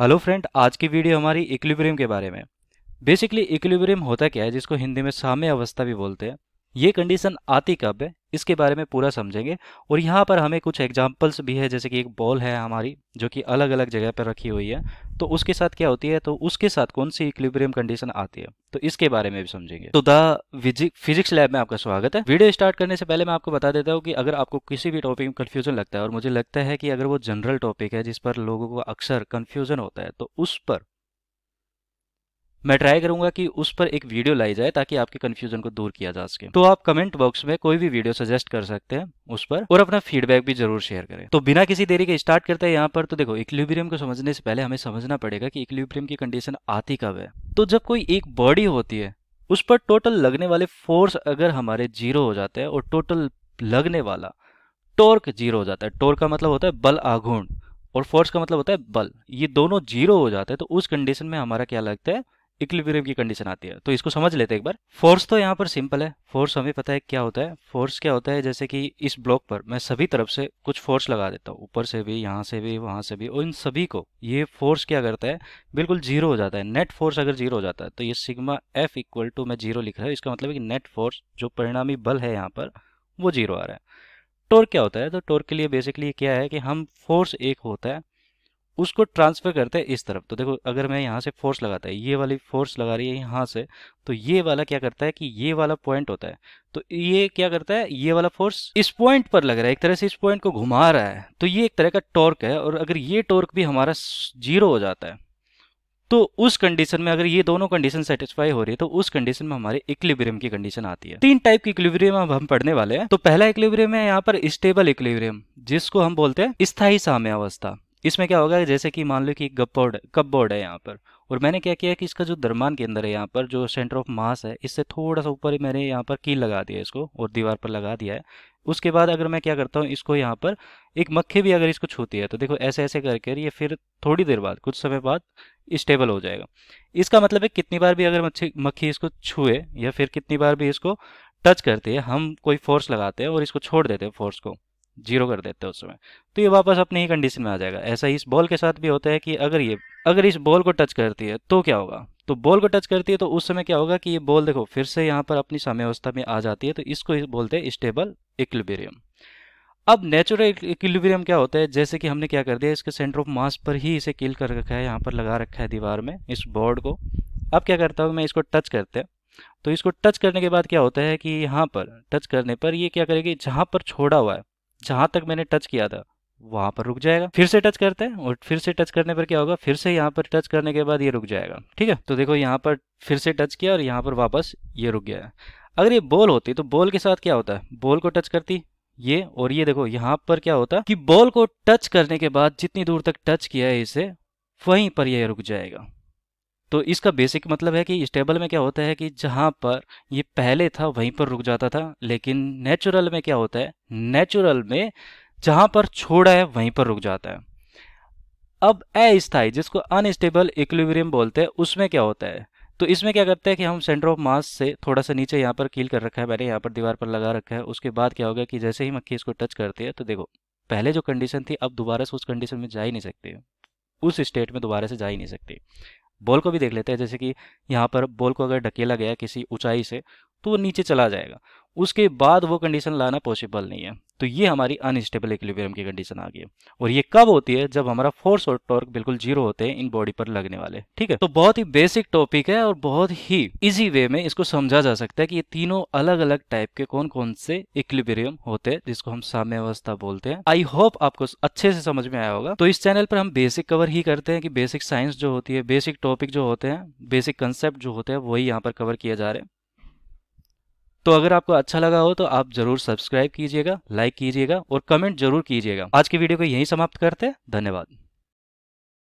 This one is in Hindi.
हेलो फ्रेंड आज की वीडियो हमारी इक्विलिब्रियम के बारे में बेसिकली इक्विलिब्रियम होता क्या है जिसको हिंदी में साम्य अवस्था भी बोलते हैं ये कंडीशन आती कब है इसके बारे में पूरा समझेंगे और यहाँ पर हमें कुछ एग्जाम्पल्स भी है जैसे कि एक बॉल है हमारी जो कि अलग अलग जगह पर रखी हुई है तो उसके साथ क्या होती है तो उसके साथ कौन सी इक्लिब्रियम कंडीशन आती है तो इसके बारे में भी समझेंगे तो द फिजिक्स लैब में आपका स्वागत है वीडियो स्टार्ट करने से पहले मैं आपको बता देता हूँ कि अगर आपको किसी भी टॉपिक में कन्फ्यूजन लगता है और मुझे लगता है कि अगर वो जनरल टॉपिक है जिस पर लोगों को अक्सर कन्फ्यूजन होता है तो उस पर मैं ट्राई करूंगा कि उस पर एक वीडियो लाई जाए ताकि आपके कंफ्यूजन को दूर किया जा सके तो आप कमेंट बॉक्स में कोई भी वीडियो सजेस्ट कर सकते हैं उस पर और अपना फीडबैक भी जरूर शेयर करें तो बिना किसी देरी के स्टार्ट करते हैं यहाँ पर तो देखो इक्लिब्रियम को समझने से पहले हमें समझना पड़ेगा कि इक्लिब्रियम की कंडीशन आती कब है तो जब कोई एक बॉडी होती है उस पर टोटल लगने वाले फोर्स अगर हमारे जीरो हो जाते हैं और टोटल लगने वाला टोर्क जीरो हो जाता है टोर्क का मतलब होता है बल आघूर्ण और फोर्स का मतलब होता है बल ये दोनों जीरो हो जाते हैं तो उस कंडीशन में हमारा क्या लगता है इक्विलिब्रियम की कंडीशन आती है तो इसको समझ लेते हैं एक बार फोर्स तो यहाँ पर सिंपल है फोर्स हमें पता है क्या होता है फोर्स क्या होता है जैसे कि इस ब्लॉक पर मैं सभी तरफ से कुछ फोर्स लगा देता हूँ ऊपर से भी यहाँ से भी वहाँ से भी और इन सभी को ये फोर्स क्या करता है बिल्कुल जीरो हो जाता है नेट फोर्स अगर जीरो हो जाता है तो ये सिग्मा एफ इक्वल टू मैं जीरो लिख रहा हूँ इसका मतलब कि नेट फोर्स जो परिणामी बल है यहाँ पर वो जीरो आ रहा है टोर क्या होता है तो टोर के लिए बेसिकली क्या है कि हम फोर्स एक होता है उसको ट्रांसफर करते हैं इस तरफ तो देखो अगर मैं यहाँ से फोर्स लगाता है ये वाली फोर्स लगा रही है यहाँ से तो ये वाला क्या करता है कि ये वाला पॉइंट होता है तो ये क्या करता है ये वाला फोर्स इस पॉइंट पर लग रहा है एक तरह से इस पॉइंट को घुमा रहा है तो ये एक तरह का टॉर्क है और अगर ये टॉर्क भी हमारा जीरो हो जाता है तो उस कंडीशन में अगर ये दोनों कंडीशन सेटिस्फाई हो रही है तो उस कंडीशन में हमारे इक्लिब्रियम की कंडीशन आती है तीन टाइप की इक्लिब्रियम अब हम पढ़ने वाले हैं तो पहला इक्लिब्रियम है यहाँ पर स्टेबल इक्लिब्रियम जिसको हम बोलते हैं स्थायी साम्यावस्था इसमें क्या होगा जैसे कि मान लो कि गप बोर्ड कप बोर्ड है यहाँ पर और मैंने क्या किया कि इसका जो दरमान के अंदर है यहाँ पर जो सेंटर ऑफ मास है इससे थोड़ा सा ऊपर ही मैंने यहाँ पर कील लगा दिया इसको और दीवार पर लगा दिया है उसके बाद अगर मैं क्या करता हूँ इसको यहाँ पर एक मक्खी भी अगर इसको छूती है तो देखो ऐसे ऐसे करके ये फिर थोड़ी देर बाद कुछ समय बाद स्टेबल हो जाएगा इसका मतलब है कितनी बार भी अगर मच्छी मक्खी इसको छुए या फिर कितनी बार भी इसको टच करती है हम कोई फोर्स लगाते हैं और इसको छोड़ देते हैं फोर्स को जीरो कर देते हैं उस समय तो ये वापस अपने ही कंडीशन में आ जाएगा ऐसा ही इस बॉल के साथ भी होता है कि अगर ये अगर इस बॉल को टच करती है तो क्या होगा तो बॉल को टच करती है तो उस समय क्या होगा कि ये बॉल देखो फिर से यहाँ पर अपनी अवस्था में आ जाती है तो इसको बोलते हैं स्टेबल इक्लिबेरियम अब नेचुरल इक्लिबेरियम क्या होता है जैसे कि हमने क्या कर दिया इसके सेंटर ऑफ मास पर ही इसे किल कर रखा है यहाँ पर लगा रखा है दीवार में इस बोर्ड को अब क्या करता हूँ मैं इसको टच करते हैं तो इसको टच करने के बाद क्या होता है कि यहाँ पर टच करने पर ये क्या करेगी जहाँ पर छोड़ा हुआ है जहां तक मैंने टच किया था वहां पर रुक जाएगा फिर से टच करते हैं और फिर से टच करने पर क्या होगा फिर से यहाँ पर टच करने के बाद ये रुक जाएगा ठीक है तो देखो यहाँ पर फिर से टच किया और यहाँ पर वापस ये रुक गया अगर ये बॉल होती तो बॉल के साथ क्या होता है बॉल को टच करती ये और ये देखो यहाँ पर क्या होता कि बॉल को टच करने के बाद जितनी दूर तक टच किया है इसे वहीं पर यह रुक जाएगा तो इसका बेसिक मतलब है कि स्टेबल में क्या होता है कि जहाँ पर ये पहले था वहीं पर रुक जाता था लेकिन नेचुरल में क्या होता है नेचुरल में जहाँ पर छोड़ा है वहीं पर रुक जाता है अब अस्थाई जिसको अनस्टेबल इक्विलिब्रियम बोलते हैं उसमें क्या होता है तो इसमें क्या करते हैं कि हम सेंटर ऑफ मास से थोड़ा सा नीचे यहाँ पर कील कर रखा है मैंने यहाँ पर दीवार पर लगा रखा है उसके बाद क्या होगा कि जैसे ही मक्खी इसको टच करती है तो देखो पहले जो कंडीशन थी अब दोबारा से उस कंडीशन में जा ही नहीं सकते उस स्टेट में दोबारा से जा ही नहीं सकते बॉल को भी देख लेते हैं जैसे कि यहाँ पर बॉल को अगर ढकेला गया किसी ऊंचाई से तो वो नीचे चला जाएगा उसके बाद वो कंडीशन लाना पॉसिबल नहीं है तो ये हमारी अनस्टेबल इक्विलिब्रियम की कंडीशन आ गई है और ये कब होती है जब हमारा फोर्स और टॉर्क बिल्कुल जीरो होते हैं इन बॉडी पर लगने वाले ठीक है तो बहुत ही बेसिक टॉपिक है और बहुत ही इजी वे में इसको समझा जा सकता है कि ये तीनों अलग अलग टाइप के कौन कौन से इक्विलिब्रियम होते हैं जिसको हम साम्य अवस्था बोलते हैं आई होप आपको अच्छे से समझ में आया होगा तो इस चैनल पर हम बेसिक कवर ही करते हैं कि बेसिक साइंस जो होती है बेसिक टॉपिक जो होते हैं बेसिक कंसेप्ट जो होते हैं वही यहाँ पर कवर किया जा रहे हैं तो अगर आपको अच्छा लगा हो तो आप जरूर सब्सक्राइब कीजिएगा लाइक कीजिएगा और कमेंट जरूर कीजिएगा आज की वीडियो को यही समाप्त करते हैं धन्यवाद